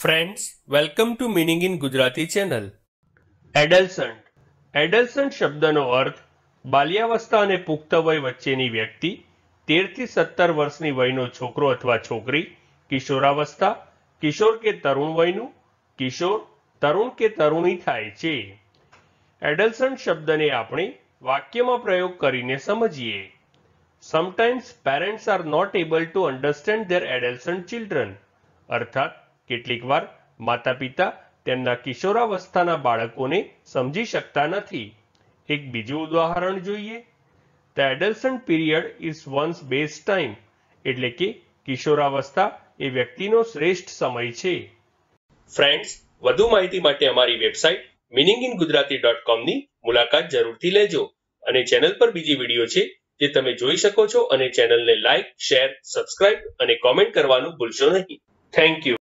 friends welcome to meaning in Gujarati channel adolescent adolescent શબ્દનો અર્થ બાલ્યાવસ્થા અને પુખ્ત વય વચ્ચેની વ્યક્તિ તેરથી સત્તર વર્ષની વયનો છોકરો અથવા છોકરી કિશોરાવસ્થા કિશોર કે તરુણ વયનું કિશોર તરુણ કે તરુણી થાય છે એડલ્સન્ટ શબ્દને આપણે વાક્યમાં પ્રયોગ કરીને સમજીએ sometimes parents are not able to understand their adolescent children અર્થાત કેટલીકવાર માતા પિતા તેમના કિશોરાવસ્થાના બાળકોને સમજી શકતા નથી એક બીજું ઉદાહરણ જોઈએ the adolescent period is once best time એટલે કે કિશોરાવસ્થા એ વ્યક્તિનો શ્રેષ્ઠ સમય છે ફ્રેન્ડ્સ વધુ માહિતી માટે અમારી website meaning in Gujarati dot કોમની મુલાકાત જરૂરથી લેજો અને ચેનલ પર બીજી વિડીયો છે જે તમે જોઈ શકો છો અને ચેનલને લાઇક શેર સબસ્ક્રાઇબ અને કોમેન્ટ કરવાનું ભૂલશો નહીં થેન્ક યુ